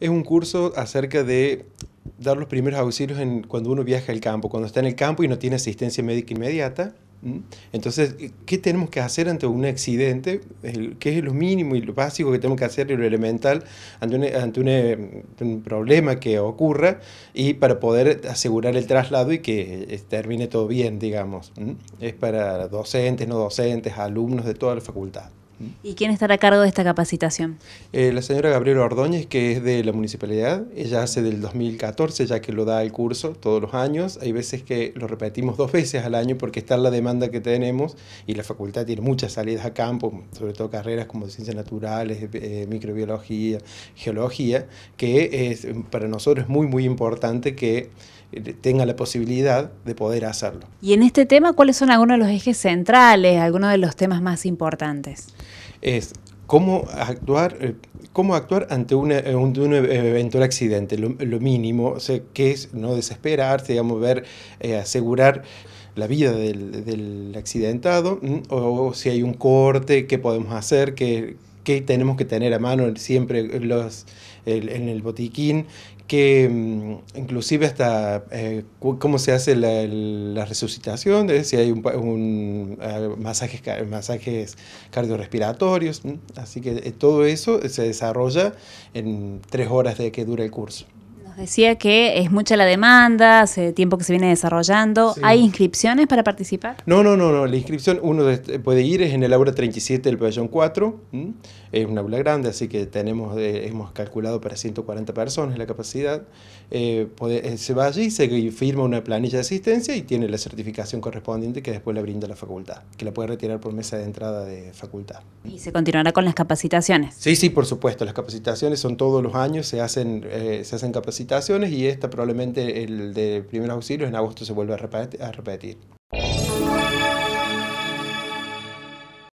Es un curso acerca de dar los primeros auxilios en, cuando uno viaja al campo, cuando está en el campo y no tiene asistencia médica inmediata. Entonces, ¿qué tenemos que hacer ante un accidente? ¿Qué es lo mínimo y lo básico que tenemos que hacer y lo elemental ante ante un problema que ocurra y para poder asegurar el traslado y que termine todo bien, digamos? Es para docentes, no docentes, alumnos de toda la facultad. ¿Y quién estará a cargo de esta capacitación? Eh, la señora Gabriela Ordóñez, que es de la municipalidad, ella hace del 2014 ya que lo da el curso todos los años. Hay veces que lo repetimos dos veces al año porque está la demanda que tenemos y la facultad tiene muchas salidas a campo, sobre todo carreras como ciencias naturales, eh, microbiología, geología, que para nosotros es muy, muy importante que eh, tenga la posibilidad de poder hacerlo. Y en este tema, ¿cuáles son algunos de los ejes centrales, algunos de los temas más importantes? es cómo actuar, eh, cómo actuar ante eh, un, un, e, eventual accidente, lo, mínimo, que es no desesperarse, digamos, ver, eh, asegurar la vida del, accidentado, o, o, si hay un corte, qué podemos hacer, que que tenemos que tener a mano siempre los, en el botiquín, que mm, inclusive hasta eh, cómo se hace la, resucitación, si hay un, eh, masajes, masajes cardiorrespiratorios, así que eh, todo eso se desarrolla en tres horas de que dura el curso decía que es mucha la demanda, hace tiempo que se viene desarrollando. ¿Hay inscripciones para participar? No, no, no, no. La inscripción uno este, puede ir, es en el aula 37 del pabellón 4. Es una aula grande, así que tenemos, hemos calculado para 140 personas la capacidad. Eh, eh, se va allí, se firma una planilla de asistencia y tiene la certificación correspondiente que después le brinda la facultad, que la puede retirar por mesa de entrada de facultad. ¿Y se continuará con las capacitaciones? Sí, sí, por supuesto. Las capacitaciones son todos los años, se hacen, eh, se hacen capacitaciones y esta probablemente el de primeros auxilios en agosto se vuelve a repetir.